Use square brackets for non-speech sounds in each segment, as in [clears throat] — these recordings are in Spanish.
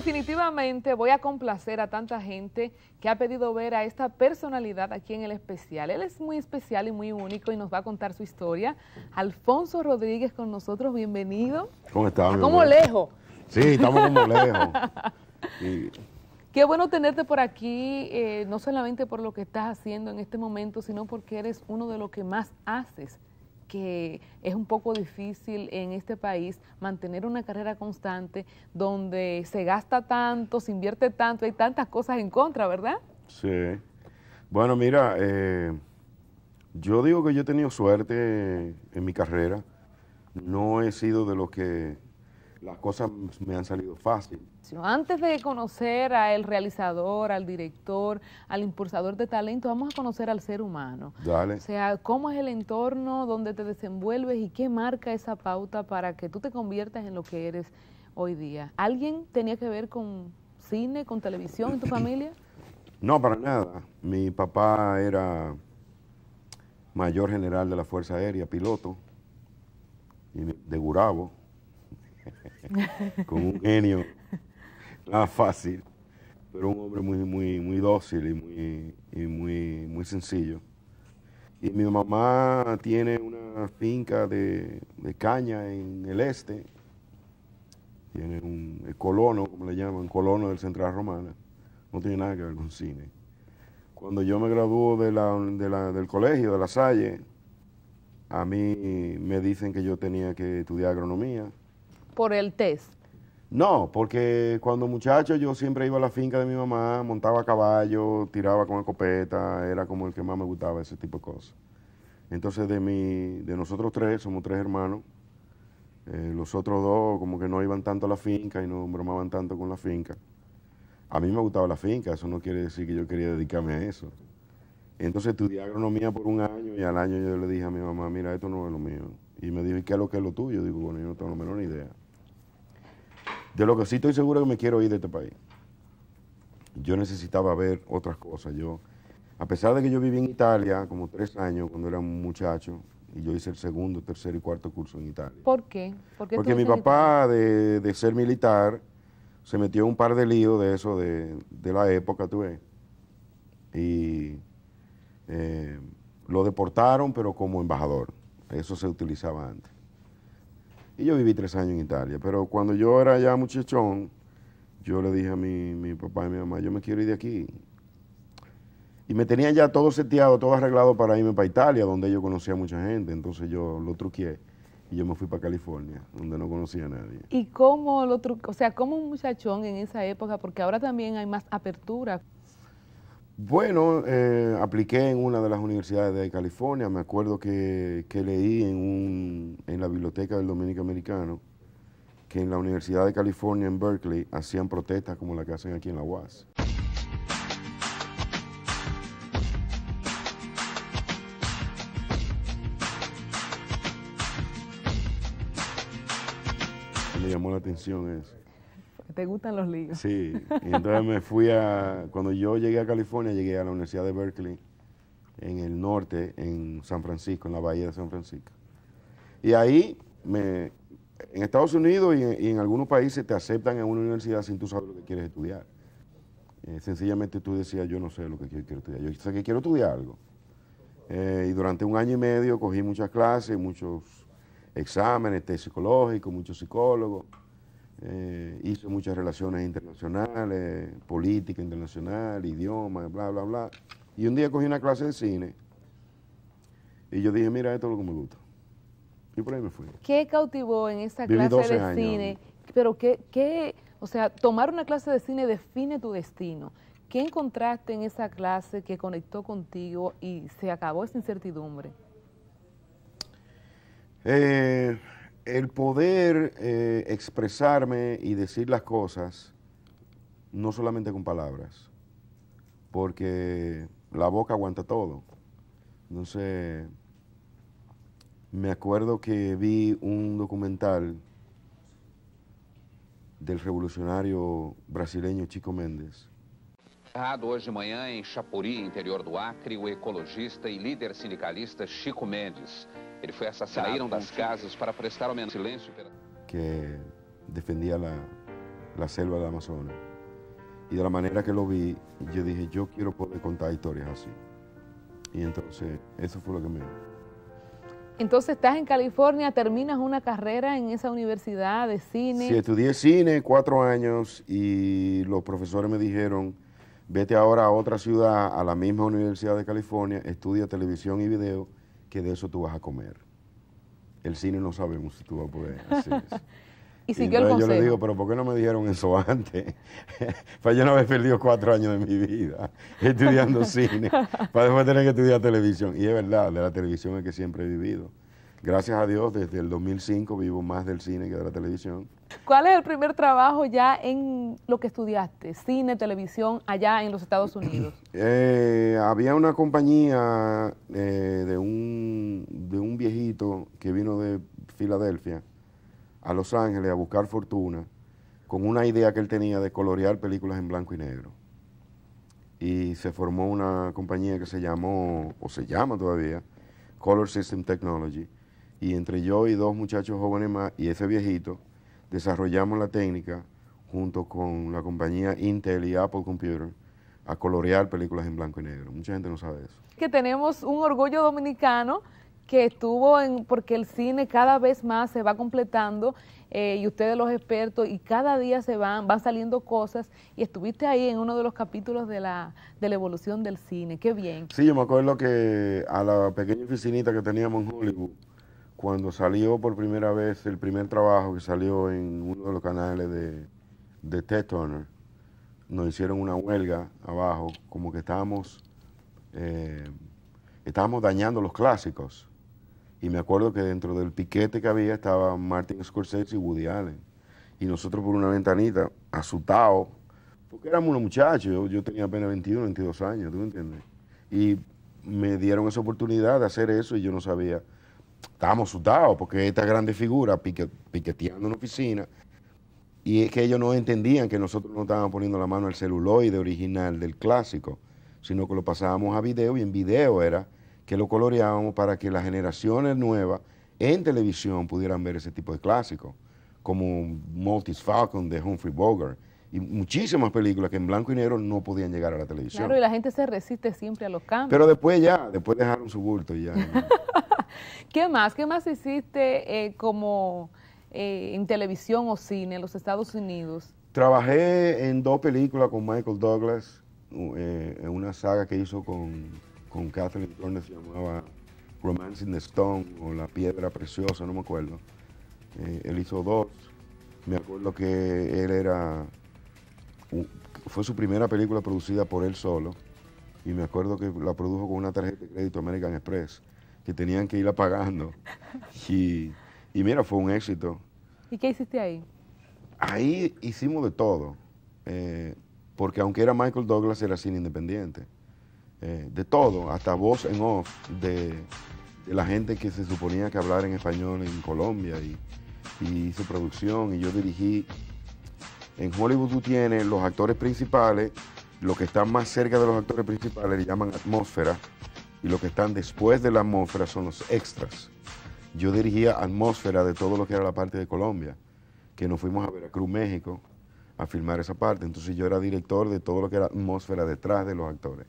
definitivamente voy a complacer a tanta gente que ha pedido ver a esta personalidad aquí en el especial. Él es muy especial y muy único y nos va a contar su historia. Alfonso Rodríguez con nosotros, bienvenido. ¿Cómo estás? ¿Cómo lejos. Sí, estamos como lejos. [laughs] Qué bueno tenerte por aquí, eh, no solamente por lo que estás haciendo en este momento, sino porque eres uno de los que más haces que es un poco difícil en este país mantener una carrera constante donde se gasta tanto, se invierte tanto, hay tantas cosas en contra, ¿verdad? Sí. Bueno, mira, eh, yo digo que yo he tenido suerte en mi carrera. No he sido de los que las cosas me han salido fácil. Antes de conocer al realizador, al director, al impulsador de talento, vamos a conocer al ser humano. Dale. O sea, cómo es el entorno donde te desenvuelves y qué marca esa pauta para que tú te conviertas en lo que eres hoy día. ¿Alguien tenía que ver con cine, con televisión en tu [clears throat] familia? No, para nada. Mi papá era mayor general de la Fuerza Aérea, piloto, de Gurabo [laughs] con un genio nada fácil, pero un hombre muy, muy, muy dócil y muy, muy, muy sencillo. Y mi mamá tiene una finca de, caña en el este, tiene un colono, como le llaman, colono del Central Romana, no tiene nada que ver con cine. Cuando yo me graduó del colegio, de la Salle, a mí me dicen que yo tenía que estudiar agronomía por el test? No, porque cuando muchacho yo siempre iba a la finca de mi mamá, montaba a caballo, tiraba con escopeta, era como el que más me gustaba ese tipo de cosas. Entonces de, mi, de nosotros tres, somos tres hermanos, eh, los otros dos como que no iban tanto a la finca y no bromaban tanto con la finca. A mí me gustaba la finca, eso no quiere decir que yo quería dedicarme a eso. Entonces estudié agronomía por un año y al año yo le dije a mi mamá, mira, esto no es lo mío. Y me dijo, qué es lo que es lo tuyo? Digo, bueno, yo no tengo la menor idea. De lo que sí estoy seguro que me quiero ir de este país. Yo necesitaba ver otras cosas. Yo, a pesar de que yo viví en Italia como tres años cuando era un muchacho, y yo hice el segundo, tercer y cuarto curso en Italia. ¿Por qué? Porque mi papá, de, ser militar, se metió un par de líos de eso, de, la época, tú ves. Y eh, lo deportaron, pero como embajador. Eso se utilizaba antes yo viví tres años en Italia, pero cuando yo era ya muchachón, yo le dije a mi, mi papá y mi mamá, yo me quiero ir de aquí. Y me tenían ya todo seteado, todo arreglado para irme para Italia, donde yo conocía a mucha gente. Entonces yo lo truqué y yo me fui para California, donde no conocía a nadie. ¿Y cómo lo truqué? O sea, como un muchachón en esa época, porque ahora también hay más apertura. Bueno, eh, apliqué en una de las universidades de California, me acuerdo que, leí en, un, en la biblioteca del Dominico Americano que en la Universidad de California en Berkeley hacían protestas como la que hacen aquí en la UAS. me llamó la atención eso te gustan los líos. Sí, y entonces me fui a, cuando yo llegué a California, llegué a la Universidad de Berkeley, en el norte, en San Francisco, en la bahía de San Francisco. Y ahí, me, en Estados Unidos y en, algunos países te aceptan en una universidad sin tú saber lo que quieres estudiar. Eh, sencillamente tú decías, yo no sé lo que quiero, estudiar, yo sé que quiero estudiar algo. Eh, y durante un año y medio cogí muchas clases, muchos exámenes, test psicológicos, muchos psicólogos. Eh, hizo muchas relaciones internacionales, política internacional, idioma, bla, bla, bla. Y un día cogí una clase de cine y yo dije, mira, esto es lo que me gusta. Y por ahí me fui. ¿Qué cautivó en esa clase de cine? Pero ¿qué, qué, o sea, tomar una clase de cine define tu destino. ¿Qué encontraste en esa clase que conectó contigo y se acabó esa incertidumbre? Eh, el poder eh, expresarme y decir las cosas, no solamente con palabras, porque la boca aguanta todo. Entonces, me acuerdo que vi un documental del revolucionario brasileño Chico Méndez, Errado de manhã em Chapuri, interior do Acre, o ecologista y e líder sindicalista Chico Mendes. Ele foi assassinado. Saíram ah, das casas para prestar homenagem. Silêncio. Que defendía la, la selva del Amazonas. Y de la manera que lo vi, yo dije, yo quiero poder contar historias así. Y entonces, eso fue lo que me... Entonces estás en California, terminas una carrera en esa universidad de cine. Sí, estudié cine cuatro años y los profesores me dijeron, Vete ahora a otra ciudad, a la misma Universidad de California, estudia televisión y video, que de eso tú vas a comer. El cine no sabemos si tú vas a poder hacer eso. [laughs] y Yo le digo, pero ¿por qué no me dijeron eso antes? [laughs] para pues yo no haber perdido cuatro años de mi vida [laughs] estudiando cine, para después tener que estudiar televisión. Y es verdad, de la televisión es que siempre he vivido. Gracias a Dios, desde el 2005 vivo más del cine que de la televisión. ¿Cuál es el primer trabajo ya en lo que estudiaste? Cine, televisión, allá en los Estados Unidos. [clears throat] Eh, había una compañía eh, de un viejito que vino de Filadelfia a Los Ángeles a buscar fortuna con una idea que él tenía de colorear películas en blanco y negro. Y se formó una compañía que se llamó, o se llama todavía, Color System Technology y entre yo y dos muchachos jóvenes más y ese viejito, desarrollamos la técnica junto con la compañía Intel y Apple Computer a colorear películas en blanco y negro. Mucha gente no sabe eso. Que tenemos un orgullo dominicano que estuvo en, porque el cine cada vez más se va completando eh, y ustedes los expertos y cada día se van, van saliendo cosas y estuviste ahí en uno de los capítulos de la, de la evolución del cine, qué bien. Sí, yo me acuerdo que a la pequeña oficinita que teníamos en Hollywood, cuando salió por primera vez el primer trabajo que salió en uno de los canales de, de Ted Turner, nos hicieron una huelga abajo, como que estábamos, eh, dañando los clásicos. Y me acuerdo que dentro del piquete que había estaban Martin Scorsese y Woody Allen. Y nosotros por una ventanita, asustados, porque éramos unos muchachos, yo, yo tenía apenas 21, 22 años, ¿tú me entiendes? Y me dieron esa oportunidad de hacer eso y yo no sabía estábamos asustados porque esta grande figura piqueteando una oficina y es que ellos no entendían que nosotros no estábamos poniendo la mano al celuloide original del clásico, sino que lo pasábamos a video y en video era que lo coloreábamos para que las generaciones nuevas en televisión pudieran ver ese tipo de clásicos, como Maltese Falcon de Humphrey Bogart y muchísimas películas que en blanco y negro no podían llegar a la televisión. Claro, y la gente se resiste siempre a los cambios. Pero después ya, después dejaron su bulto y ya. [laughs] ¿Qué más? ¿Qué más hiciste eh, como eh, en televisión o cine en los Estados Unidos? Trabajé en dos películas con Michael Douglas, eh, en una saga que hizo con, con Kathleen Turner, se llamaba Romance in the Stone o La Piedra Preciosa, no me acuerdo. él hizo dos. Me acuerdo que él era fue su primera película producida por él solo y me acuerdo que la produjo con una tarjeta de crédito American Express que tenían que ir apagando. Y, mira, fue un éxito. ¿Y qué hiciste ahí? Ahí hicimos de todo, eh, porque aunque era Michael Douglas, era cine independiente. Eh, de todo, hasta voz en off de, la gente que se suponía que hablar en español en Colombia y, y producción y yo dirigí. En Hollywood tú tienes los actores principales, los que están más cerca de los actores principales le llaman atmósfera, y lo que están después de la atmósfera son los extras. Yo dirigía atmósfera de todo lo que era la parte de Colombia, que nos fuimos a Veracruz, México, a filmar esa parte. Entonces yo era director de todo lo que era atmósfera detrás de los actores.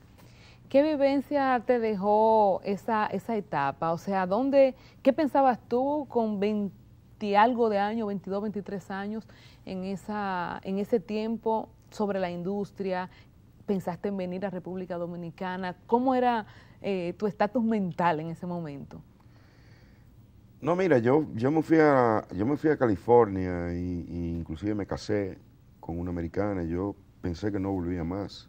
¿Qué vivencia te dejó esa, esa etapa? O sea, ¿dónde, ¿qué pensabas tú con 20 algo de años, 22, 23 años, en, esa, en ese tiempo sobre la industria? ¿Pensaste en venir a República Dominicana? ¿Cómo era eh, tu estatus mental en ese momento? No, mira, yo, yo, me, fui a, yo me fui a California y, inclusive me casé con una americana. Yo pensé que no volvía más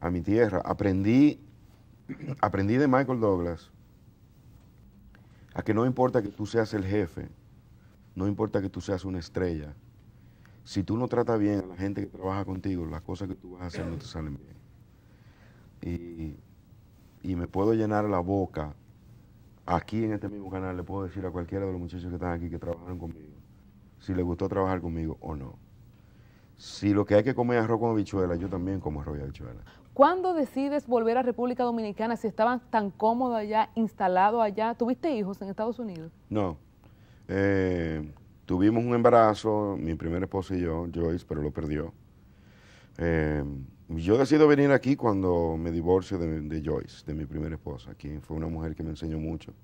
a mi tierra. Aprendí, [clears throat] aprendí de Michael Douglas a que no importa que tú seas el jefe, no importa que tú seas una estrella, si tú no tratas bien a la gente que trabaja contigo, las cosas que tú vas a hacer no te salen bien. Y y me puedo llenar la boca, aquí en este mismo canal le puedo decir a cualquiera de los muchachos que están aquí que trabajan conmigo, si les gustó trabajar conmigo o no. Si lo que hay que comer es arroz con habichuela, yo también como arroz y habichuela. ¿Cuándo decides volver a República Dominicana si estaban tan cómodo allá, instalado allá? ¿Tuviste hijos en Estados Unidos? No. Eh, tuvimos un embarazo, mi primer esposo y yo, Joyce, pero lo perdió. Eh, yo decido venir aquí cuando me divorcio de, Joyce, de mi primera esposa, quien fue una mujer que me enseñó mucho.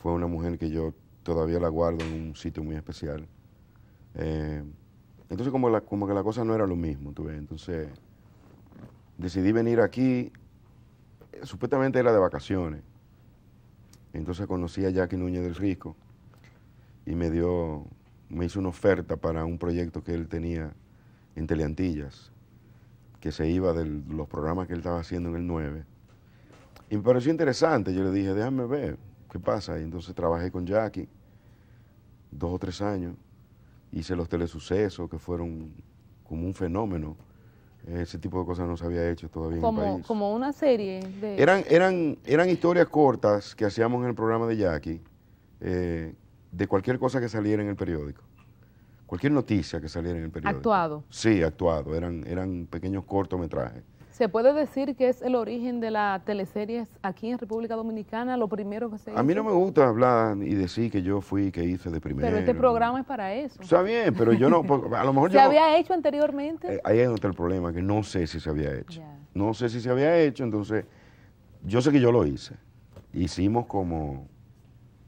Fue una mujer que yo todavía la guardo en un sitio muy especial. Eh, entonces como, que la cosa no era lo mismo, ¿tú ves? Entonces decidí venir aquí, eh, supuestamente era de vacaciones. Entonces conocí a Jackie Núñez del Risco y me dio, me hizo una oferta para un proyecto que él tenía en Teleantillas, que se iba de los programas que él estaba haciendo en el 9. Y me pareció interesante, yo le dije, déjame ver qué pasa. Y entonces trabajé con Jackie dos o tres años, hice los telesucesos que fueron como un fenómeno. Ese tipo de cosas no se había hecho todavía como, en el Como una serie de... Eran, eran, eran historias cortas que hacíamos en el programa de Jackie, eh, de cualquier cosa que saliera en el periódico cualquier noticia que saliera en el periódico. Actuado. Sí, actuado, eran, eran pequeños cortometrajes. ¿Se puede decir que es el origen de las teleseries aquí en República Dominicana, lo primero que se hizo? A mí no me gusta hablar y decir que yo fui, que hice de primero. Pero este programa es para eso. Está bien, pero yo no, [laughs] a lo mejor ¿Se había hecho anteriormente? Eh, ahí es donde el problema, que no sé si se había hecho. No sé si se había hecho, entonces, yo sé que yo lo hice. Hicimos como,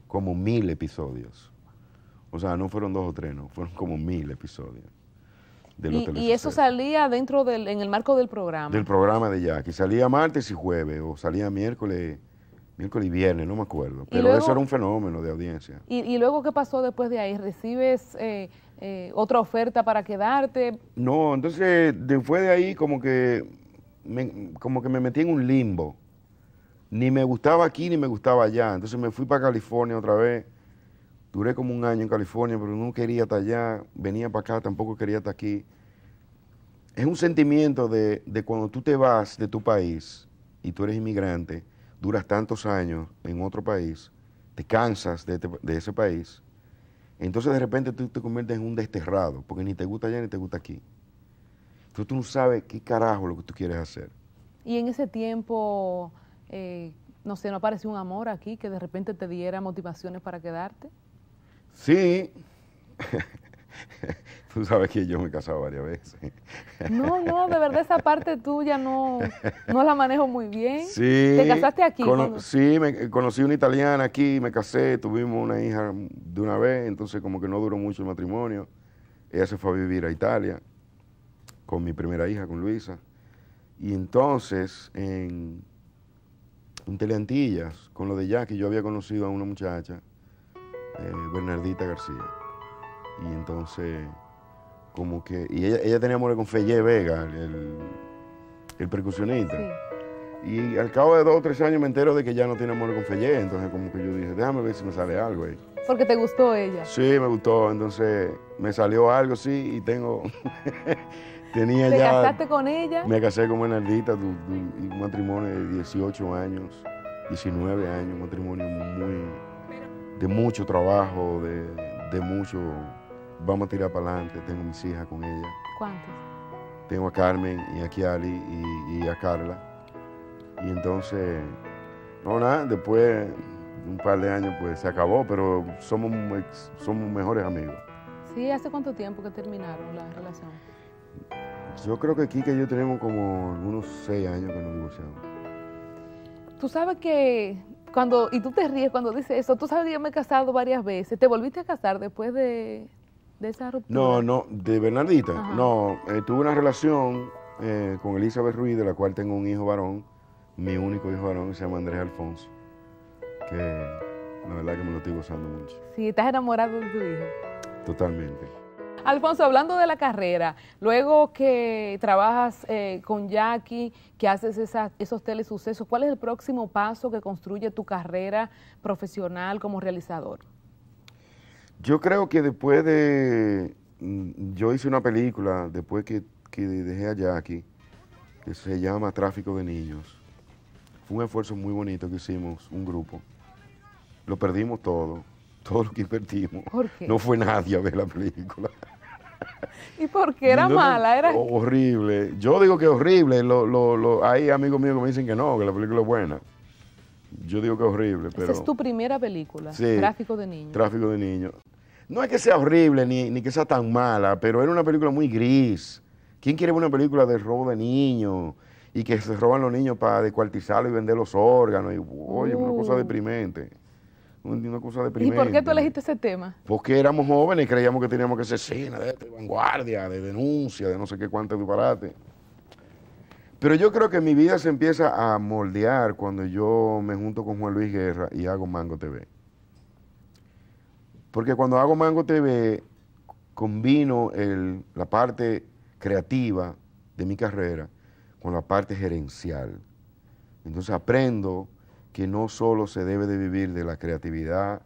como mil episodios o sea, no fueron dos o tres, no, fueron como mil episodios. De los y, y, eso salía dentro del, en el marco del programa. Del programa de que Salía martes y jueves, o salía miércoles, miércoles y viernes, no me acuerdo. Pero eso era un fenómeno de audiencia. Y, luego qué pasó después de ahí? ¿Recibes eh, eh, otra oferta para quedarte? No, entonces después de ahí como que como que me metí en un limbo. Ni me gustaba aquí ni me gustaba allá. Entonces me fui para California otra vez Duré como un año en California, pero no quería estar allá, venía para acá, tampoco quería estar aquí. Es un sentimiento de, cuando tú te vas de tu país y tú eres inmigrante, duras tantos años en otro país, te cansas de, este, de, ese país, entonces de repente tú te conviertes en un desterrado, porque ni te gusta allá ni te gusta aquí. Entonces tú no sabes qué carajo lo que tú quieres hacer. Y en ese tiempo, eh, no sé, ¿no apareció un amor aquí que de repente te diera motivaciones para quedarte? Sí. [laughs] Tú sabes que yo me he casado varias veces. No, no, de verdad esa parte tuya no, no la manejo muy bien. Sí. ¿Te casaste aquí? sí, me, eh, conocí una italiana aquí, me casé, tuvimos una hija de una vez, entonces como que no duró mucho el matrimonio. Ella se fue a vivir a Italia con mi primera hija, con Luisa. Y entonces en, en Teleantillas, con lo de Jackie, yo había conocido a una muchacha eh, Bernardita García. Y entonces, como que. Y ella, ella tenía amor con Felle Vega, el, percusionista. Y al cabo de dos o tres años me entero de que ya no tiene amor con Felle, entonces como que yo dije, déjame ver si me sale algo ahí. Porque te gustó ella. Sí, me gustó, entonces me salió algo, sí, y tengo... [laughs] tenía ya... ¿Te casaste con ella? Me casé con Bernardita, un matrimonio de 18 años, 19 años, un matrimonio muy de mucho trabajo, de, mucho. Vamos a tirar para adelante. Tengo mis hijas con ella. ¿Cuántas? Tengo a Carmen y a Kiali y, a Carla. Y entonces, no, nada, después de un par de años pues se acabó, pero somos, somos mejores amigos. Sí, ¿hace cuánto tiempo que terminaron la relación? Yo creo que Kika y yo tenemos como unos seis años que nos divorciamos. Tú sabes que cuando, y tú te ríes cuando dices eso, tú sabes que yo me he casado varias veces, ¿te volviste a casar después de, esa ruptura? No, no, de Bernardita, no, eh, tuve una relación eh, con Elizabeth Ruiz, de la cual tengo un hijo varón, mi único hijo varón, que se llama Andrés Alfonso, que la verdad que me lo estoy gozando mucho. Sí, estás enamorado de tu hijo. Totalmente. Alfonso, hablando de la carrera, luego que trabajas eh, con Jackie, que haces esos telesucesos, ¿cuál es el próximo paso que construye tu carrera profesional como realizador? Yo creo que después de... Mm, yo hice una película después que, dejé a Jackie, que se llama Tráfico de Niños. Fue un esfuerzo muy bonito que hicimos, un grupo. Lo perdimos todo, [laughs] todo lo que invertimos. No fue nadie a ver la película. [laughs] ¿Y porque era mala? Era... Horrible. Yo digo que horrible. Lo, lo, lo, hay amigos míos que me dicen que no, que la película es buena. Yo digo que horrible, pero... Esa es tu primera película, Tráfico de Niños. Tráfico de Niños. No es que sea horrible ni, que sea tan mala, pero era una película muy gris. ¿Quién quiere ver una película de robo de niños y que se roban los niños para descuartizarlos y vender los órganos? Y, oye, una cosa uh. deprimente. ¿Y por qué tú elegiste ese tema? Porque éramos jóvenes y creíamos que teníamos que ser cena de, este, vanguardia, de denuncia, de no sé qué cuánto parate. Pero yo creo que mi vida se empieza a moldear cuando yo me junto con Juan Luis Guerra y hago Mango TV. Porque cuando hago Mango TV, combino la parte creativa de mi carrera con la parte gerencial. Entonces aprendo que no solo se debe de vivir de la creatividad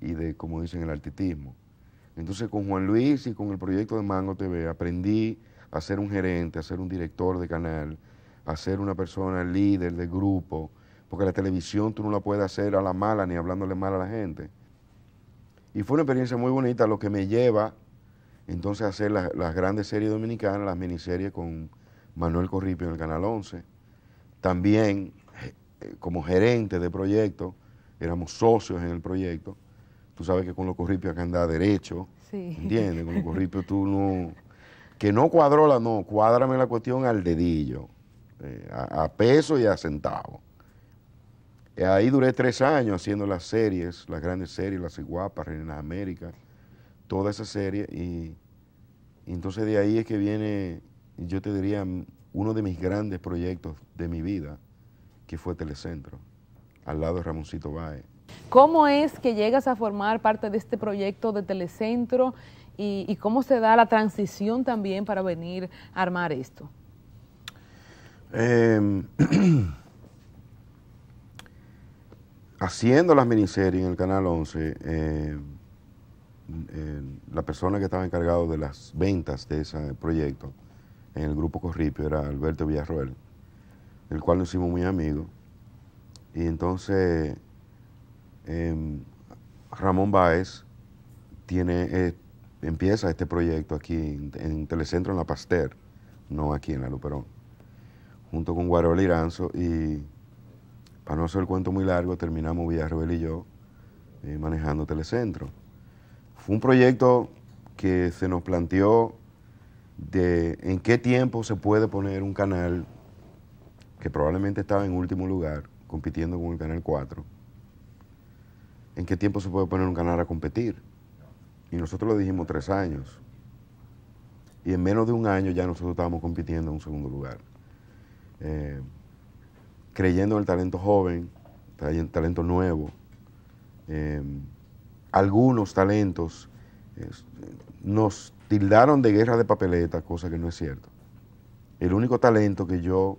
y de, como dicen, el artitismo. Entonces con Juan Luis y con el proyecto de Mango TV aprendí a ser un gerente, a ser un director de canal, a ser una persona líder de grupo, porque la televisión tú no la puedes hacer a la mala ni hablándole mal a la gente. Y fue una experiencia muy bonita, lo que me lleva entonces a hacer las, grandes series dominicanas, las miniseries con Manuel Corripio en el Canal 11. También eh, como gerente de proyecto, éramos socios en el proyecto. Tú sabes que con los corripios acá anda derecho, sí. ¿entiendes? Con los [laughs] corripios tú no... Que no cuadrola, la, no, cuádrame la cuestión al dedillo, eh, a, peso y a centavo. Eh, ahí duré tres años haciendo las series, las grandes series, las iguapas, Reina América, toda esa serie. y entonces de ahí es que viene, yo te diría, mm, uno de mis grandes proyectos de mi vida, que fue Telecentro, al lado de Ramoncito Bae. ¿Cómo es que llegas a formar parte de este proyecto de Telecentro y, cómo se da la transición también para venir a armar esto? Em, [clears throat] haciendo las miniseries en el Canal 11, em, em, la persona que estaba encargado de las ventas de ese proyecto en el grupo Corripio era Alberto Villarroel ...el cual nos hicimos muy amigos. Y entonces em, Ramón Báez tiene, eh, empieza este proyecto aquí en, Telecentro en La Pasteur, no aquí en La Luperón, junto con Guarola Iranzo. Y para no hacer el cuento muy largo, terminamos Villarreal y yo eh, manejando Telecentro. Fue un proyecto que se nos planteó de en qué tiempo se puede poner un canal probablemente estaba en último lugar, compitiendo con el Canal 4, ¿en qué tiempo se puede poner un canal a competir? Y nosotros lo dijimos tres años. Y en menos de un año ya nosotros estábamos compitiendo en un segundo lugar. Eh, creyendo en el talento joven, talento nuevo, eh, algunos talentos nos tildaron de guerra de papeleta, cosa que no es cierto. El único talento que yo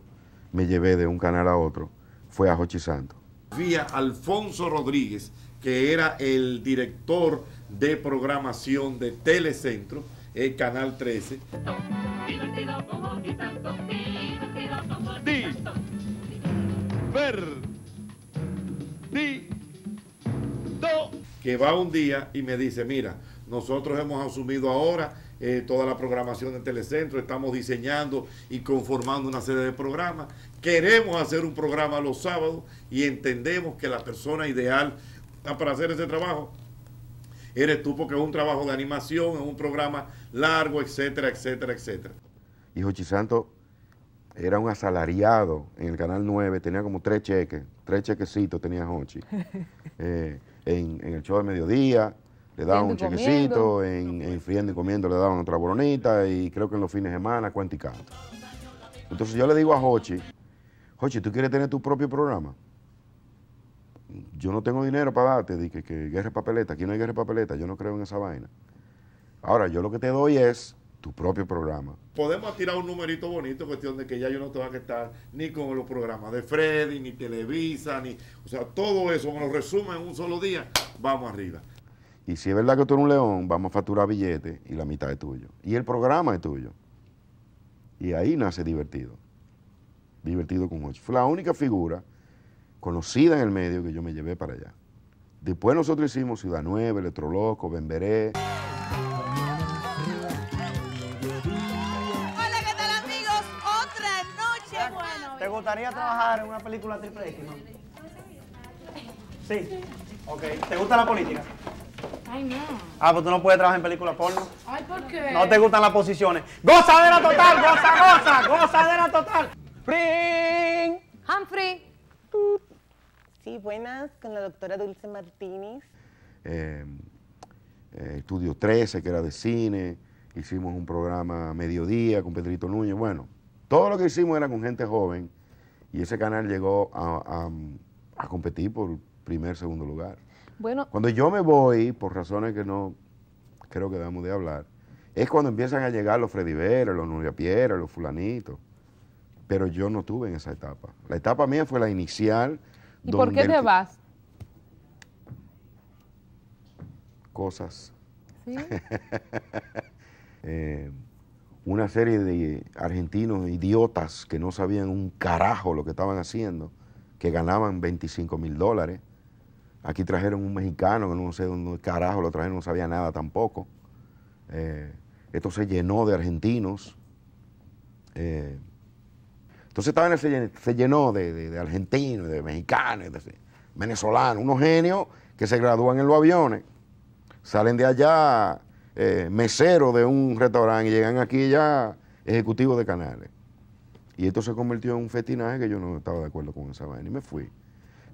me llevé de un canal a otro fue a Jochi Santo. Vía Alfonso Rodríguez, que era el director de programación de Telecentro, el eh, Canal 13. ver, Que va un día y me dice, mira, nosotros hemos asumido ahora eh, toda la programación de Telecentro, estamos diseñando y conformando una serie de programas. Queremos hacer un programa los sábados y entendemos que la persona ideal ah, para hacer ese trabajo eres tú porque es un trabajo de animación, es un programa largo, etcétera, etcétera, etcétera. Y Jochi Santo era un asalariado en el Canal 9, tenía como tres cheques, tres chequecitos tenía Jochi, [laughs] eh, en, en, el show de mediodía, le daban un chequecito, en, en, friendo y comiendo le daban otra bolonita y creo que en los fines de semana cuántica Entonces yo le digo a Hochi, Hochi, ¿tú quieres tener tu propio programa? Yo no tengo dinero para darte, que, que guerra papeleta, aquí no hay guerra papeleta, yo no creo en esa vaina. Ahora, yo lo que te doy es tu propio programa. Podemos tirar un numerito bonito, cuestión de que ya yo no tengo que estar ni con los programas de Freddy, ni Televisa, ni. O sea, todo eso, me lo resumen en un solo día, vamos arriba. Y si es verdad que tú eres un león, vamos a facturar billetes y la mitad es tuyo. Y el programa es tuyo. Y ahí nace divertido. Divertido con Ocho. Fue la única figura conocida en el medio que yo me llevé para allá. Después nosotros hicimos Ciudad Nueva, Electroloco, Bemberé. Hola, ¿qué tal amigos? Otra noche ¿Te gustaría trabajar en una película triple X, Sí. Ok. ¿Te gusta la política? Ay, no. Ah, pues tú no puedes trabajar en películas porno. Ay, ¿por qué? No te gustan las posiciones. Goza de la total! ¡Goza, goza! goza de la total! ¡Ring! Humphrey. Sí, buenas, con la doctora Dulce Martínez. Em, eh, estudio 13, que era de cine. Hicimos un programa Mediodía con Pedrito Núñez. Bueno, todo lo que hicimos era con gente joven y ese canal llegó a competir por primer, segundo lugar. Cuando yo me voy, por razones que no creo que debamos de hablar, es cuando empiezan a llegar los Freddy Vera, los Nuria Piera, los fulanitos. Pero yo no tuve en esa etapa. La etapa mía fue la inicial. ¿Y por qué te vas? Cosas. [laughs] Eh, una serie de argentinos idiotas que no sabían un carajo lo que estaban haciendo, que ganaban 25 mil dólares, Aquí trajeron un mexicano que no sé dónde carajo lo trajeron, no sabía nada tampoco. Eh, esto se llenó de argentinos. Eh, entonces estaba se, llenó de, argentinos, de mexicanos, de venezolanos, unos genios que se gradúan en los aviones, salen de allá eh, meseros de un restaurante y llegan aquí ya ejecutivos de canales. Y esto se convirtió en un festinaje que yo no estaba de acuerdo con esa vaina y me fui.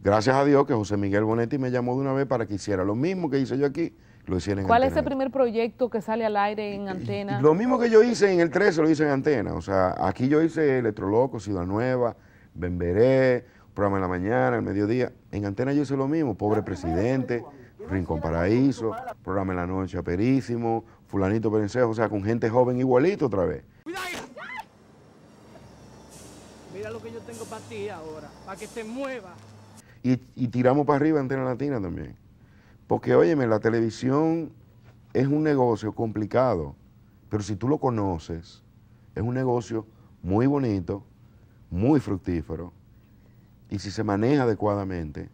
Gracias a Dios que José Miguel Bonetti me llamó de una vez para que hiciera lo mismo que hice yo aquí, lo hiciera en ¿Cuál es el primer proyecto que sale al aire en Antena? Lo mismo que yo hice en el 13 lo hice en Antena. O sea, aquí yo hice Electroloco, Ciudad Nueva, Bemberé, programa en la mañana, el mediodía. En Antena yo hice lo mismo, Pobre Presidente, Rincón Paraíso, programa en la noche Aperísimo, Fulanito Perencejo, o sea, con gente joven igualito otra vez. Mira lo que yo tengo para ti ahora, para que te muevas. Y, tiramos para arriba Antena Latina también. Porque, óyeme, la televisión es un negocio complicado, pero si tú lo conoces, es un negocio muy bonito, muy fructífero, y si se maneja adecuadamente,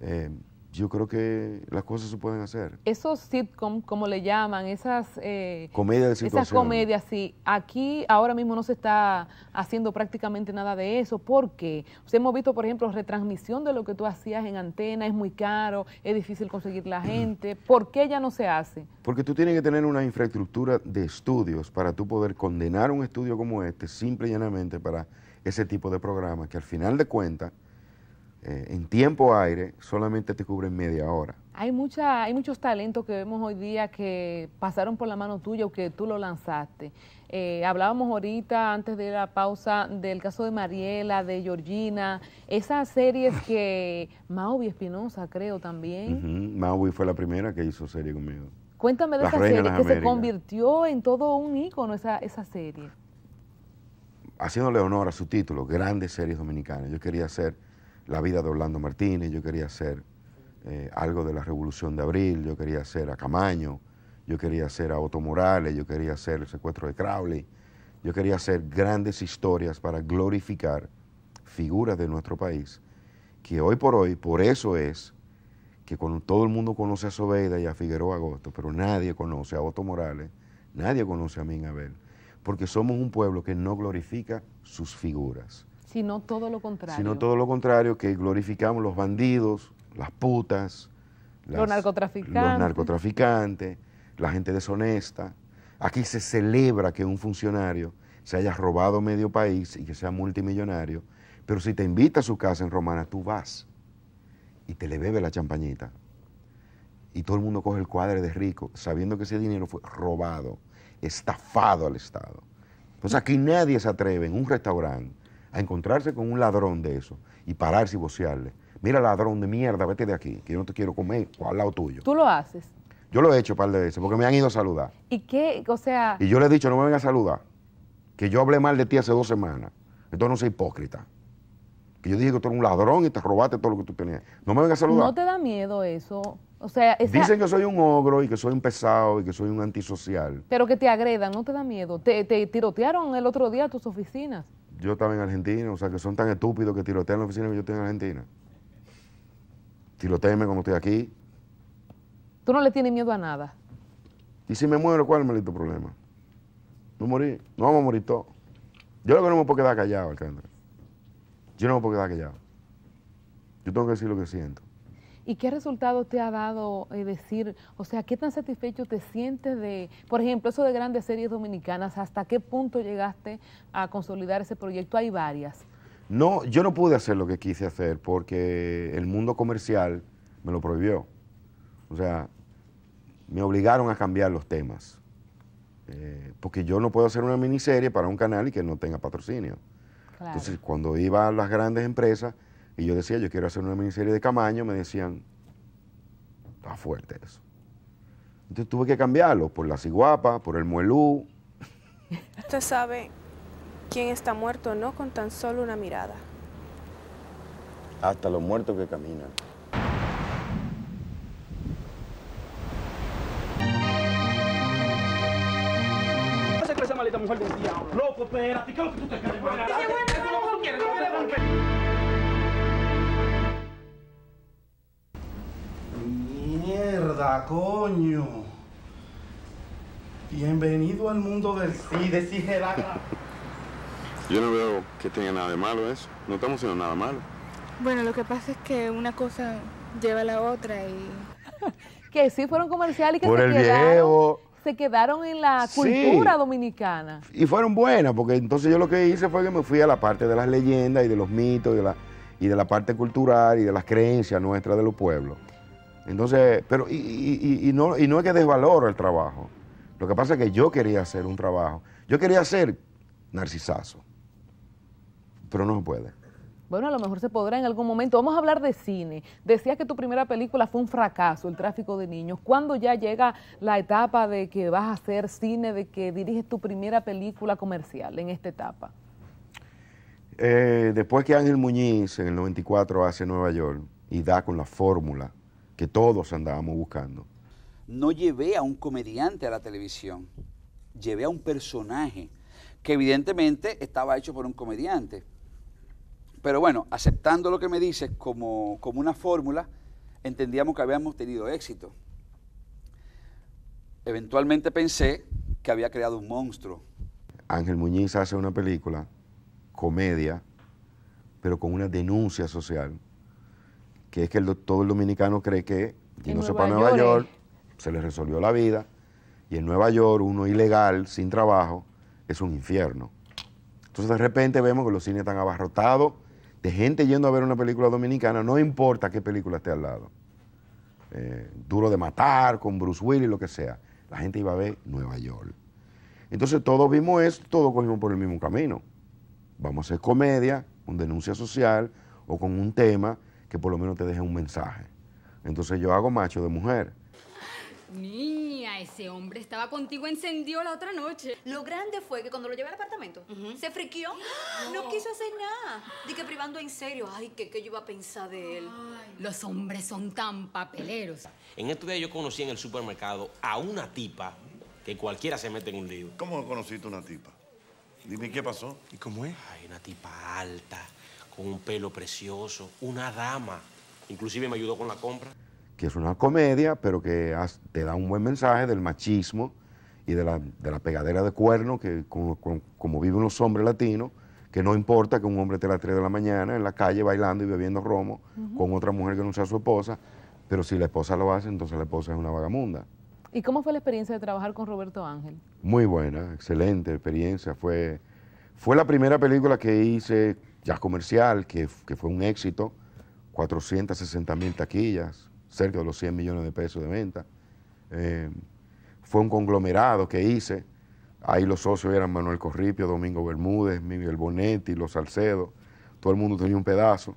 eh, yo creo que las cosas se pueden hacer. Esos sitcom, como le llaman, esas eh, comedias Esas comedias, sí. Aquí ahora mismo no se está haciendo prácticamente nada de eso. porque qué? Pues hemos visto, por ejemplo, retransmisión de lo que tú hacías en antena, es muy caro, es difícil conseguir la [clears throat] gente. ¿Por qué ya no se hace? Porque tú tienes que tener una infraestructura de estudios para tú poder condenar un estudio como este, simple y llanamente, para ese tipo de programas, que al final de cuentas eh, en tiempo aire solamente te cubren media hora. Hay, mucha, hay muchos talentos que vemos hoy día que pasaron por la mano tuya o que tú lo lanzaste. Eh, hablábamos ahorita, antes de la pausa, del caso de Mariela, de Georgina, esas series [laughs] que Maui Espinosa creo también. Maui fue la primera que hizo serie conmigo. Cuéntame de esa serie que se convirtió en todo un icono esa, esa serie. Haciéndole honor a su título, Grandes Series Dominicanas. Yo quería hacer la vida de Orlando Martínez, yo quería hacer eh, algo de la Revolución de Abril, yo quería hacer a Camaño, yo quería hacer a Otto Morales, yo quería hacer el secuestro de Crowley, yo quería hacer grandes historias para glorificar figuras de nuestro país, que hoy por hoy, por eso es que cuando todo el mundo conoce a Sobeida y a Figueroa Agosto, pero nadie conoce a Otto Morales, nadie conoce a Min porque somos un pueblo que no glorifica sus figuras. Sino todo lo contrario. Sino todo lo contrario, que glorificamos los bandidos, las putas, los, narcotraficantes. los narcotraficantes, la gente deshonesta. Aquí se celebra que un funcionario se haya robado medio país y que sea multimillonario, pero si te invita a su casa en Romana, tú vas y te le bebe la champañita. Y todo el mundo coge el cuadre de rico, sabiendo que ese dinero fue robado, estafado al Estado. Entonces aquí nadie se atreve en un restaurante a encontrarse con un ladrón de eso y pararse y vocearle. Mira, ladrón de mierda, vete de aquí, que yo no te quiero comer al lado tuyo. ¿Tú lo haces? Yo lo he hecho un par de veces porque me han ido a saludar. ¿Y qué? O sea. Y yo le he dicho, no me vengan a saludar. Que yo hablé mal de ti hace dos semanas. Entonces no soy hipócrita. Que yo dije que tú eres un ladrón y te robaste todo lo que tú tenías. No me vengas a saludar. ¿No te da miedo eso? O sea, Dicen que soy un ogro y que soy un pesado y que soy un antisocial. Pero que te agredan, ¿no te da miedo? Te, te tirotearon el otro día a tus oficinas yo estaba en Argentina, o sea, que son tan estúpidos que tirotean la oficina que yo estoy en Argentina. Tiroteenme cuando estoy aquí. Tú no le tienes miedo a nada. ¿Y si me muero, cuál es el maldito problema? No morir, no vamos a morir todos. Yo lo que no me puedo quedar callado, Alcántara. Yo no me puedo quedar callado. Yo tengo que decir lo que siento. ¿Y qué resultado te ha dado eh, decir, o sea, qué tan satisfecho te sientes de, por ejemplo, eso de grandes series dominicanas, hasta qué punto llegaste a consolidar ese proyecto? Hay varias. No, yo no pude hacer lo que quise hacer porque el mundo comercial me lo prohibió. O sea, me obligaron a cambiar los temas. Eh, porque yo no puedo hacer una miniserie para un canal y que no tenga patrocinio. Entonces, cuando iba a las grandes empresas, y yo decía, yo quiero hacer una miniserie de Camaño, me decían, está fuerte eso. Entonces tuve que cambiarlo por la ciguapa, por el muelú. [laughs] Usted sabe quién está muerto no con tan solo una mirada. Hasta los muertos que caminan. Esa maleta mujer Loco, espérate, que tú te mierda, coño. Bienvenido al mundo del sí, de Yo no veo que tenga nada de malo eso. No estamos haciendo nada malo. Bueno, lo que pasa es que una cosa lleva a la otra y... [laughs] que sí fueron comerciales y que se quedaron, en la cultura dominicana. Y fueron buenas, porque entonces yo lo que hice fue que me fui a la parte de las leyendas y de los mitos la, y de la parte cultural y de las creencias nuestras de los pueblos. Entonces, pero y, no, y es que desvaloro el trabajo. Lo que pasa es que yo quería hacer un trabajo. Yo quería ser narcisazo, pero no se puede. Bueno, a lo mejor se podrá en algún momento. Vamos a hablar de cine. Decías que tu primera película fue un fracaso, El tráfico de niños. ¿Cuándo ya llega la etapa de que vas a hacer cine, de que diriges tu primera película comercial en esta etapa? Eh, después que Ángel Muñiz en el 94 hace Nueva York y da con la fórmula que todos andábamos buscando. No llevé a un comediante a la televisión, llevé a un personaje que evidentemente estaba hecho por un comediante. Pero bueno, aceptando lo que me dices como, una fórmula, entendíamos que habíamos tenido éxito. Eventualmente pensé que había creado un monstruo. Ángel Muñiz hace una película, comedia, pero con una denuncia social que es que todo el dominicano cree que yéndose para Nueva York eh. se le resolvió la vida y en Nueva York uno ilegal, sin trabajo, es un infierno. Entonces de repente vemos que los cines están abarrotados de gente yendo a ver una película dominicana, no importa qué película esté al lado. Eh, Duro de matar, con Bruce Willis, lo que sea. La gente iba a ver Nueva York. Entonces todos vimos esto, todos cogimos por el mismo camino. Vamos a hacer comedia, con denuncia social o con un tema que por lo menos te deje un mensaje. Entonces yo hago macho de mujer. Niña, ese hombre estaba contigo encendió la otra noche. Lo grande fue que cuando lo llevé al apartamento, se friquió. [gasps] No. quiso hacer nada. Dije privando en serio. Ay, ¿qué, qué yo iba a pensar de él? Los hombres son tan papeleros. En estos días yo conocí en el supermercado a una tipa que cualquiera se mete en un lío. ¿Cómo conociste una tipa? Dime, ¿qué pasó? ¿Y cómo es? Ay, una tipa alta, con un pelo precioso, una dama. Inclusive me ayudó con la compra. Que es una comedia, pero que te da un buen mensaje del machismo y de la, de pegadera de cuerno que como, viven los hombres latinos, que no importa que un hombre esté a las 3 de la mañana en la calle bailando y bebiendo romo con otra mujer que no sea su esposa, pero si la esposa lo hace, entonces la esposa es una vagamunda. ¿Y cómo fue la experiencia de trabajar con Roberto Ángel? Muy buena, excelente experiencia. Fue, fue la primera película que hice jazz comercial, que, fue un éxito, 460 mil taquillas, cerca de los 100 millones de pesos de venta. Eh, fue un conglomerado que hice. Ahí los socios eran Manuel Corripio, Domingo Bermúdez, Miguel Bonetti, Los Salcedo. Todo el mundo tenía un pedazo.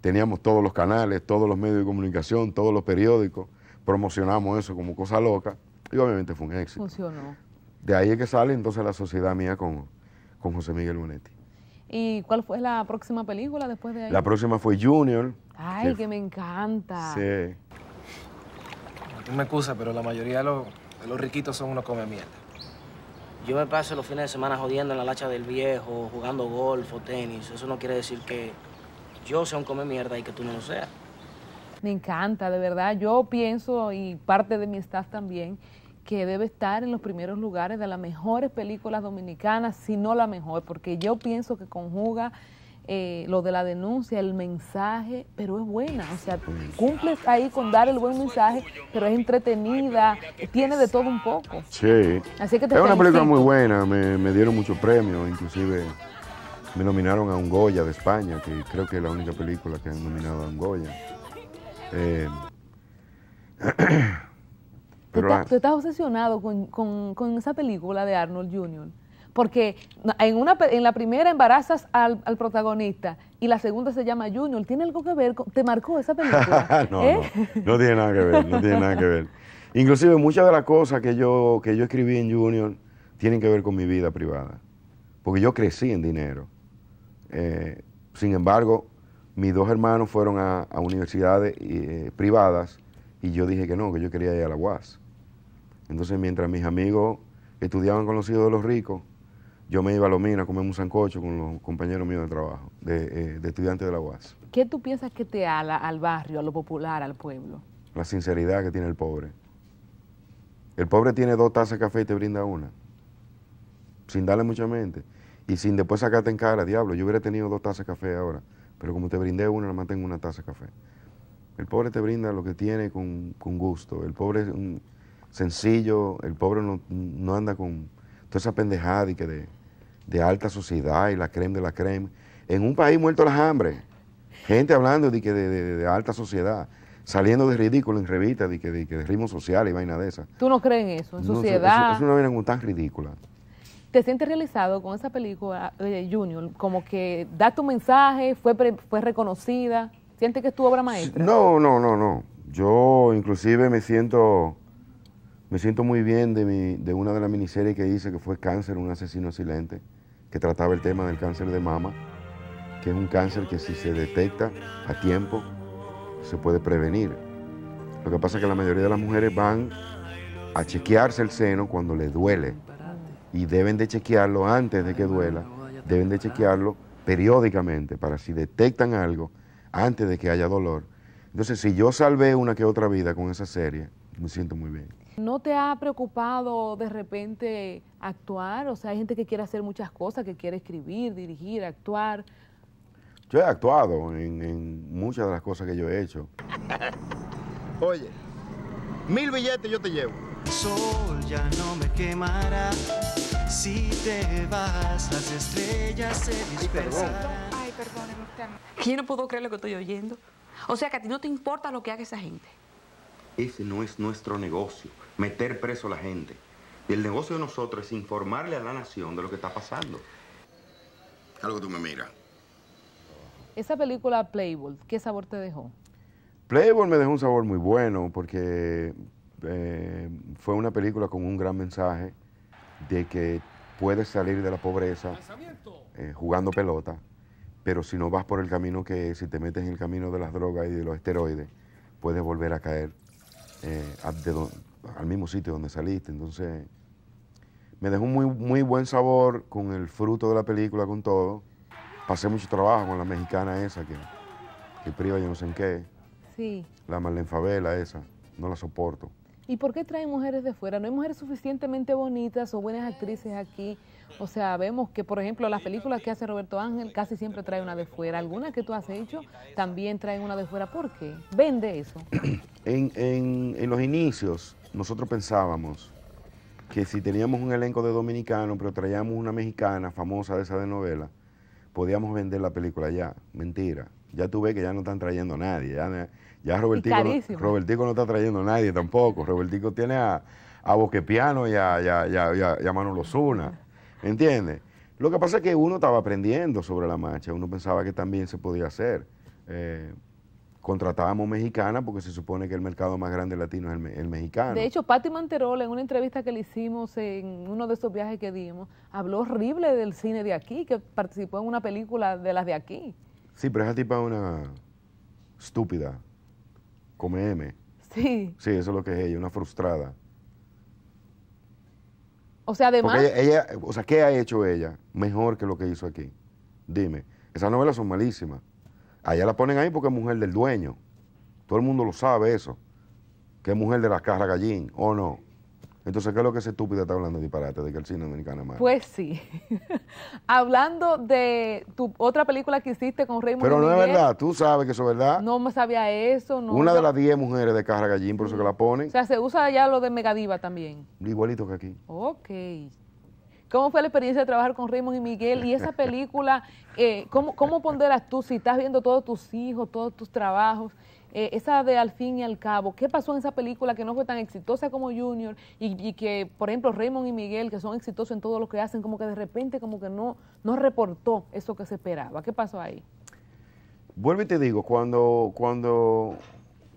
Teníamos todos los canales, todos los medios de comunicación, todos los periódicos. Promocionamos eso como cosa loca. Y obviamente fue un éxito. Funcionó. De ahí es que sale entonces la sociedad mía con, con José Miguel Bonetti. ¿Y cuál fue la próxima película después de ahí? La próxima fue Junior. Ay, que, me encanta. Sí. Tú me excusas, pero la mayoría de los, los riquitos son unos come mierda. Yo me paso los fines de semana jodiendo en la lacha del viejo, jugando golf o tenis. Eso no quiere decir que yo sea un come mierda y que tú no lo seas. Me encanta, de verdad. Yo pienso, y parte de mi staff también, que debe estar en los primeros lugares de las mejores películas dominicanas, si no la mejor, porque yo pienso que conjuga eh, lo de la denuncia, el mensaje, pero es buena, o sea, cumples ahí con dar el buen mensaje, pero es entretenida, tiene de todo un poco. Sí, es una película muy buena, me, dieron muchos premios, inclusive me nominaron a un Goya de España, que creo que es la única película que han nominado a un Goya. Eh, [clears throat] Pero tú, estás obsesionado con, esa película de Arnold Junior? Porque en, una, en la primera embarazas al, protagonista y la segunda se llama Junior. ¿Tiene algo que ver? ¿Te marcó esa película? [laughs] no, ¿Eh? no, no, tiene nada que ver, no tiene nada que ver. Inclusive muchas de las cosas que yo, que yo escribí en Junior tienen que ver con mi vida privada. Porque yo crecí en dinero. Eh, sin embargo, mis dos hermanos fueron a, universidades eh, privadas y yo dije que no, que yo quería ir a la UAS. Entonces, mientras mis amigos estudiaban con los hijos de los ricos, yo me iba a mina a comer un sancocho con los compañeros míos de trabajo, de, eh, de estudiantes de la UAS. ¿Qué tú piensas que te ala al barrio, a lo popular, al pueblo? La sinceridad que tiene el pobre. El pobre tiene dos tazas de café y te brinda una, sin darle mucha mente. Y sin después sacarte en cara, diablo, yo hubiera tenido dos tazas de café ahora, pero como te brindé una, nada más tengo una taza de café. El pobre te brinda lo que tiene con, con gusto. El pobre es un, sencillo, el pobre no, anda con toda esa pendejada y que de, alta sociedad y la creme de la crema. En un país muerto las hambre, gente hablando de que de, alta sociedad, saliendo de ridículo en revistas de que de, ritmo social y vaina de esa. ¿Tú no crees en eso? En sociedad. Es, una vaina tan ridícula. ¿Te sientes realizado con esa película, de eh, Junior? Como que da tu mensaje, fue, fue reconocida. ¿Sientes que es tu obra maestra? No, no, no, no. Yo inclusive me siento me siento muy bien de, mi, de una de las miniseries que hice, que fue Cáncer, un asesino silente, que trataba el tema del cáncer de mama, que es un cáncer que si se detecta a tiempo, se puede prevenir. Lo que pasa es que la mayoría de las mujeres van a chequearse el seno cuando les duele y deben de chequearlo antes de que duela, deben de chequearlo periódicamente para si detectan algo antes de que haya dolor. Entonces, si yo salvé una que otra vida con esa serie, me siento muy bien. ¿No te ha preocupado de repente actuar? O sea, hay gente que quiere hacer muchas cosas, que quiere escribir, dirigir, actuar. Yo he actuado en, muchas de las cosas que yo he hecho. [laughs] Oye, mil billetes yo te llevo. sol ya no me quemará. Si te vas, las estrellas se dispersarán. Ay, perdóneme usted. ¿Quién no puedo creer lo que estoy oyendo. O sea que a ti no te importa lo que haga esa gente. Ese no es nuestro negocio meter preso a la gente. Y el negocio de nosotros es informarle a la nación de lo que está pasando. Algo tú me miras. Esa película Playboy, ¿qué sabor te dejó? Playboy me dejó un sabor muy bueno porque eh, fue una película con un gran mensaje de que puedes salir de la pobreza eh, jugando pelota, pero si no vas por el camino que si te metes en el camino de las drogas y de los esteroides, puedes volver a caer eh, de, al mismo sitio donde saliste. Entonces, me dejó muy, muy buen sabor con el fruto de la película, con todo. Pasé mucho trabajo con la mexicana esa que, que priva yo no sé en qué. Sí. La Marlene Favela esa, no la soporto. ¿Y por qué traen mujeres de fuera? ¿No hay mujeres suficientemente bonitas o buenas actrices aquí? O sea, vemos que, por ejemplo, las películas que hace Roberto Ángel casi siempre trae una de fuera. Algunas que tú has hecho también traen una de fuera. ¿Por qué? ¿Vende eso? [clears throat] en, en, en los inicios, nosotros pensábamos que si teníamos un elenco de dominicanos, pero traíamos una mexicana famosa de esa de novela, podíamos vender la película ya. Mentira. Ya tú ves que ya no están trayendo a nadie. Ya, Robertico, no, Robertico no está trayendo a nadie tampoco. Robertico tiene a, a Piano y a, y a, Manolo Zuna. ¿Entiendes? Lo que pasa es que uno estaba aprendiendo sobre la marcha. Uno pensaba que también se podía hacer. Eh, contratábamos mexicana porque se supone que el mercado más grande latino es el, mexicano. De hecho, Patti Manterola, en una entrevista que le hicimos en uno de esos viajes que dimos, habló horrible del cine de aquí, que participó en una película de las de aquí. Sí, pero esa tipa es una estúpida, come M. Sí. Sí, eso es lo que es ella, una frustrada. O sea, además... o sea, ¿qué ha hecho ella mejor que lo que hizo aquí? Dime, esas novelas son malísimas. Allá la ponen ahí porque es mujer del dueño. Todo el mundo lo sabe eso. Que es mujer de las Cajas Gallín, ¿o no? Entonces, ¿qué es lo que ese estúpido está hablando de disparate de que el cine dominicano es malo? Pues sí. [laughs] hablando de tu otra película que hiciste con Raymond Pero no es verdad, tú sabes que eso es verdad. No me sabía eso. No, Una de las diez mujeres de Carra Gallín, por eso que la ponen. O sea, se usa ya lo de Megadiva también. Igualito que aquí. Ok. ¿Cómo fue la experiencia de trabajar con Raymond y Miguel? Y esa película, eh, ¿cómo, ponderas tú si estás viendo todos tus hijos, todos tus trabajos? Eh, esa de Al fin y al cabo, ¿qué pasó en esa película que no fue tan exitosa como Junior y, que, por ejemplo, Raymond y Miguel, que son exitosos en todo lo que hacen, como que de repente como que no, no reportó eso que se esperaba? ¿Qué pasó ahí? Vuelvo y te digo, cuando, cuando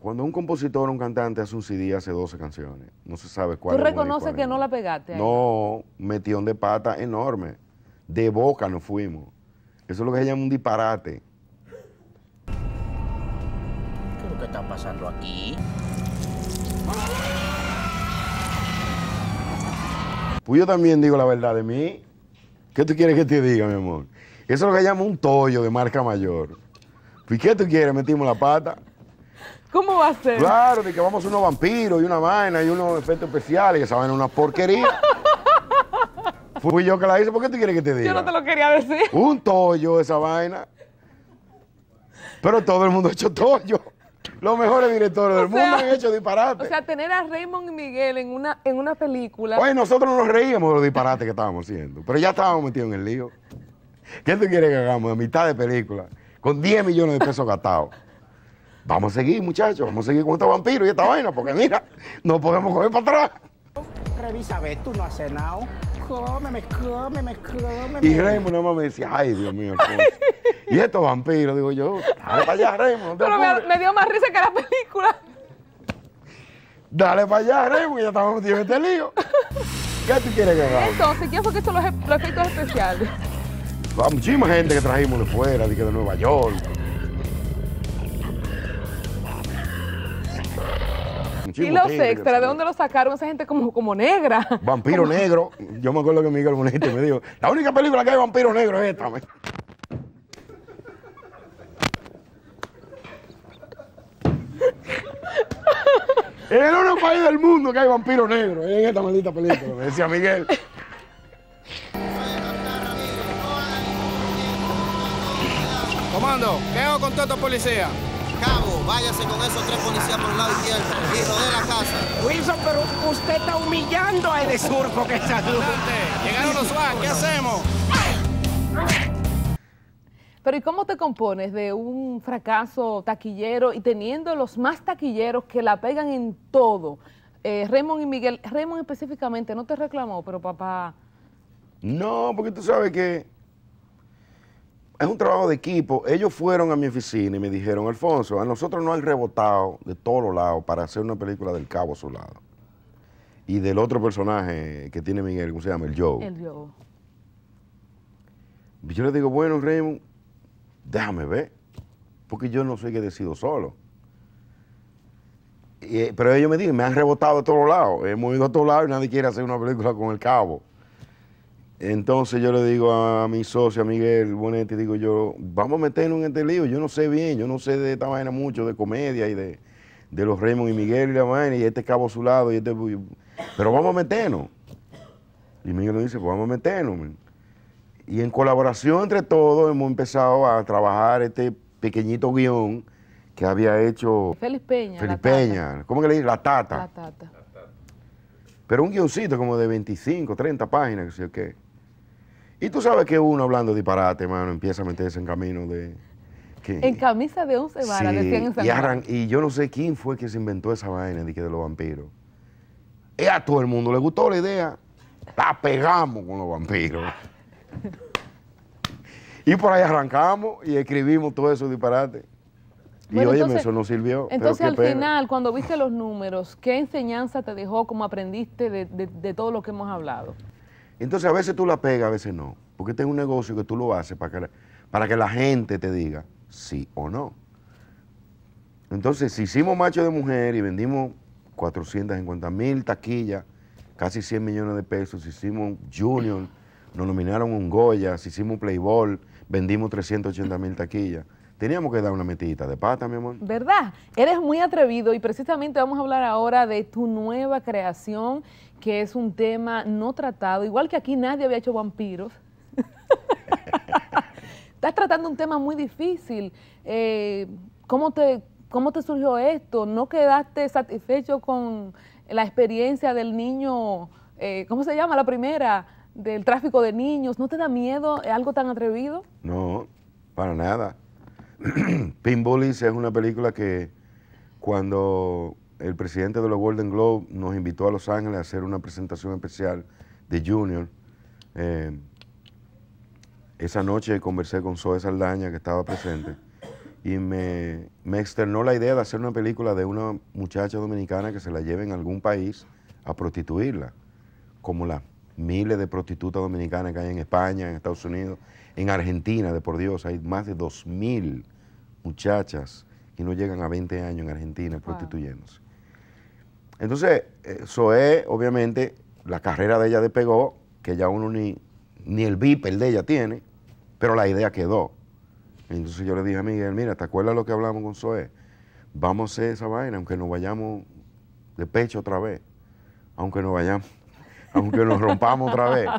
cuando un compositor o un cantante hace un CD, hace 12 canciones, no se sabe cuál ¿Tú reconoces que no la pegaste? No, un de pata enorme. De boca nos fuimos. Eso es lo que se llama un disparate. ¿Qué es lo que está pasando aquí? Pues yo también digo la verdad de mí. ¿Qué tú quieres que te diga, mi amor? Eso es lo que se llama un tollo de marca mayor. ¿Y pues, qué tú quieres? Metimos la pata. ¿Cómo va a ser? Claro, de que vamos unos vampiros y una vaina y unos efectos especiales, que saben, una porquería. [laughs] Fui yo que la hice, ¿por qué tú quieres que te diga? Yo no te lo quería decir. Un tollo esa vaina. Pero todo el mundo ha hecho tollo. Los mejores directores del mundo han hecho disparates. O sea, tener a Raymond y Miguel en una, en una película. Oye, nosotros no nos reíamos de los disparates que estábamos haciendo, pero ya estábamos metidos en el lío. ¿Qué tú quieres que hagamos a mitad de película? Con 10 millones de pesos gastados. Vamos a seguir, muchachos, vamos a seguir con estos vampiros y esta vaina, porque mira, no podemos coger para atrás. Revisa, ve, tú no has cenado. Cómeme, cómeme, cómeme. Y Remo nada más me decía, ay, Dios mío. y estos vampiros, digo yo, dale para allá, Remo. Pero me, dio más risa que la película. Dale para allá, Remo, que ya estamos en este lío. ¿Qué tú quieres que haga? Entonces, ¿qué fue que son los, e- los efectos especiales? muchísima gente que trajimos de fuera, de, de Nueva York. Y los extras, ¿de dónde lo sacaron? Esa gente como, como negra. Vampiro negro. Yo me acuerdo que Miguel Bonito me dijo, la única película que hay vampiro negro es esta. en el único país del mundo que hay vampiro negro en esta maldita película, me decía Miguel. Comando, ¿qué hago con todos estos policías? Cabo, váyase con esos tres policías por el lado izquierdo y rodee la casa. Wilson, pero usted está humillando a Edesur con esa Llegaron los SWAT, ¿qué hacemos? Pero ¿y cómo te compones de un fracaso taquillero y teniendo los más taquilleros que la pegan en todo? Eh, Raymond y Miguel, Raymond específicamente, no te reclamó, pero papá... No, porque tú sabes que es un trabajo de equipo. Ellos fueron a mi oficina y me dijeron, Alfonso, a nosotros nos han rebotado de todos los lados para hacer una película del Cabo a su lado. Y del otro personaje que tiene Miguel, ¿cómo se llama? El Joe. El Joe. Yo le digo, bueno, Raymond, déjame ver, porque yo no soy que decido solo. Eh, pero ellos me dicen, me han rebotado de todos lados, hemos ido a todos lados y nadie quiere hacer una película con el Cabo. Entonces yo le digo a mi socio, a Miguel Bonetti, digo yo, vamos a meternos en este lío, yo no sé bien, yo no sé de esta vaina mucho, de comedia y de, los Raymond y Miguel y la vaina, y este cabo a su lado, y este... Pero vamos a meternos. Y Miguel nos dice, pues vamos a meternos. Y en colaboración entre todos hemos empezado a trabajar este pequeñito guión que había hecho... Felipe Peña. ¿Cómo que le dice? La Tata. La Tata. Pero un guioncito como de 25, 30 páginas, que sé yo qué. Y tú sabes que uno hablando de disparate, mano, empieza a meterse en camino de... en camisa de once varas, decían en y, y yo no sé quién fue que se inventó esa vaina de, que de los vampiros. Y eh, a todo el mundo le gustó la idea. La pegamos con los vampiros. y por ahí arrancamos y escribimos todo eso disparate. y oye, eso no sirvió. Entonces, al final, cuando viste los números, ¿qué enseñanza te dejó, como aprendiste de todo lo que hemos hablado? Entonces a veces tú la pegas, a veces no. Porque este es un negocio que tú lo haces para que la, gente te diga sí o no. Entonces, si hicimos macho de mujer y vendimos 450 mil taquillas, casi 100 millones de pesos, si hicimos Junior, nos nominaron un Goya, si hicimos Playboy, vendimos 380 mil taquillas. Teníamos que dar una metidita de pata, mi amor. ¿Verdad? Eres muy atrevido y precisamente vamos a hablar ahora de tu nueva creación que es un tema no tratado, igual que aquí nadie había hecho vampiros. [laughs] Estás tratando un tema muy difícil. Eh, ¿cómo, te, ¿Cómo te surgió esto? ¿No quedaste satisfecho con la experiencia del niño? Eh, ¿Cómo se llama la primera? Del tráfico de niños. ¿No te da miedo algo tan atrevido? No, para nada. [clears throat] Pinball es una película que cuando el presidente de los Golden Globe nos invitó a Los Ángeles a hacer una presentación especial de Junior. Eh, esa noche conversé con Zoe Saldaña, que estaba presente, y me, externó la idea de hacer una película de una muchacha dominicana que se la lleve en algún país a prostituirla, como las miles de prostitutas dominicanas que hay en España, en Estados Unidos, en Argentina, de por Dios, hay más de 2.000 muchachas que no llegan a 20 años en Argentina prostituyéndose. Entonces, Zoé, obviamente, la carrera de ella despegó, que ya uno ni, el viper de ella tiene, pero la idea quedó. Entonces yo le dije a Miguel, mira, ¿te acuerdas lo que hablamos con Zoé? Vamos a hacer esa vaina, aunque nos vayamos de pecho otra vez, aunque nos vayamos, [laughs] aunque nos rompamos otra vez.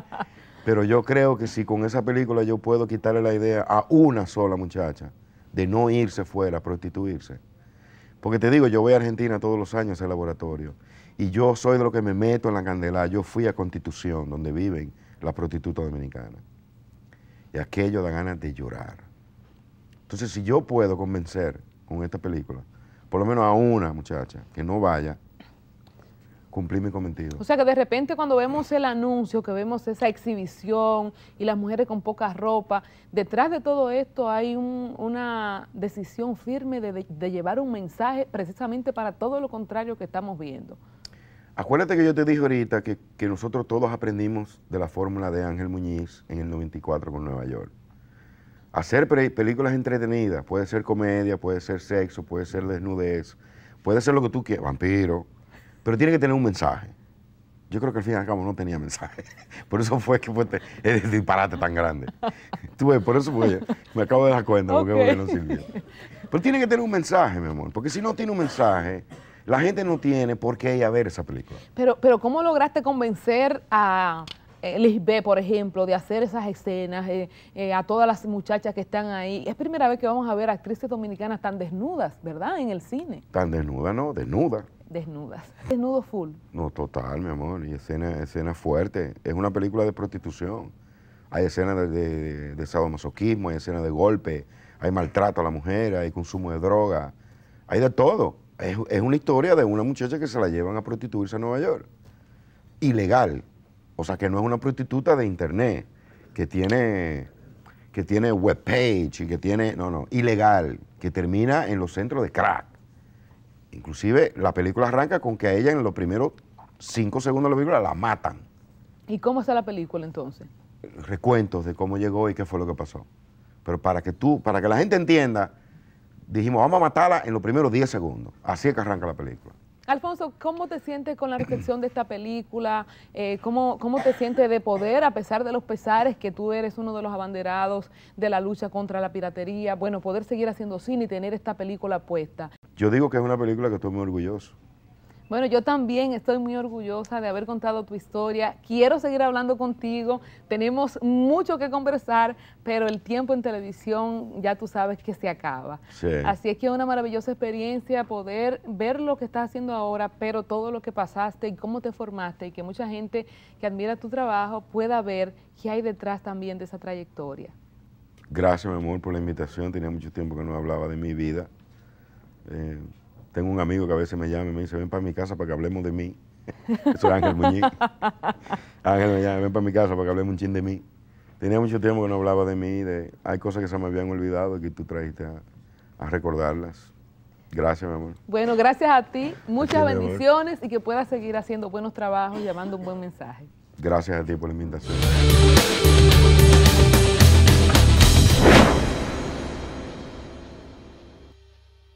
Pero yo creo que si con esa película yo puedo quitarle la idea a una sola muchacha de no irse fuera, a prostituirse, porque te digo, yo voy a Argentina todos los años al laboratorio y yo soy de lo que me meto en la candela. Yo fui a Constitución, donde viven las prostitutas dominicanas. Y aquello da ganas de llorar. Entonces, si yo puedo convencer con esta película, por lo menos a una muchacha que no vaya, cumplí mi cometido. O sea que de repente cuando vemos el anuncio, que vemos esa exhibición y las mujeres con poca ropa, detrás de todo esto hay una decisión firme de, llevar un mensaje precisamente para todo lo contrario que estamos viendo. Acuérdate que yo te dije ahorita que, que nosotros todos aprendimos de la fórmula de Ángel Muñiz en el 94 con Nueva York. Hacer películas entretenidas, puede ser comedia, puede ser sexo, puede ser desnudez, puede ser lo que tú quieras, vampiro, pero tiene que tener un mensaje. Yo creo que al fin y al cabo no tenía mensaje. [laughs] Por eso fue que fue el disparate tan grande. [laughs] Tú por eso fue, me acabo de dar cuenta porque no sirvió. Pero tiene que tener un mensaje, mi amor, porque si no tiene un mensaje, la gente no tiene por qué ir a ver esa película. Pero, pero ¿cómo lograste convencer a eh, Lisbeth, por ejemplo, de hacer esas escenas, eh, eh, a todas las muchachas que están ahí? Es primera vez que vamos a ver actrices dominicanas tan desnudas, ¿verdad? En el cine. Tan desnudas no, desnudas desnudas. Desnudo full. No, total, mi amor. Y escena, escena fuerte. Es una película de prostitución. Hay escenas de, de, sadomasoquismo, hay escenas de golpe, hay maltrato a la mujer, hay consumo de droga, hay de todo. Es, una historia de una muchacha que se la llevan a prostituirse a Nueva York. Ilegal. O sea, que no es una prostituta de internet, que tiene que tiene webpage y que tiene, no, no, ilegal, que termina en los centros de crack. Inclusive la película arranca con que a ella en los primeros cinco segundos de la película la matan. ¿Y cómo está la película entonces? Recuentos de cómo llegó y qué fue lo que pasó. Pero para que tú, para que la gente entienda, dijimos, vamos a matarla en los primeros 10 segundos. Así es que arranca la película. Alfonso, ¿cómo te sientes con la recepción de esta película? Eh, ¿cómo, ¿Cómo te sientes de poder, a pesar de los pesares que tú eres uno de los abanderados de la lucha contra la piratería, bueno, poder seguir haciendo cine y tener esta película puesta? Yo digo que es una película que estoy muy orgulloso. Bueno, yo también estoy muy orgullosa de haber contado tu historia. Quiero seguir hablando contigo. Tenemos mucho que conversar, pero el tiempo en televisión ya tú sabes que se acaba. Así es que es una maravillosa experiencia poder ver lo que estás haciendo ahora, pero todo lo que pasaste y cómo te formaste y que mucha gente que admira tu trabajo pueda ver qué hay detrás también de esa trayectoria. Gracias, mi amor, por la invitación. Tenía mucho tiempo que no hablaba de mi vida eh, tengo un amigo que a veces me llama y me dice, ven para mi casa para que hablemos de mí. [laughs] Eso es Ángel Muñiz. Ángel me llama, ven para mi casa para que hablemos un chin de mí. Tenía mucho tiempo que no hablaba de mí, hay cosas que se me habían olvidado y que tú trajiste a, recordarlas. Gracias, mi amor. Bueno, gracias a ti. Muchas bendiciones y que puedas seguir haciendo buenos trabajos, y llamando un buen mensaje. Gracias a ti por la invitación.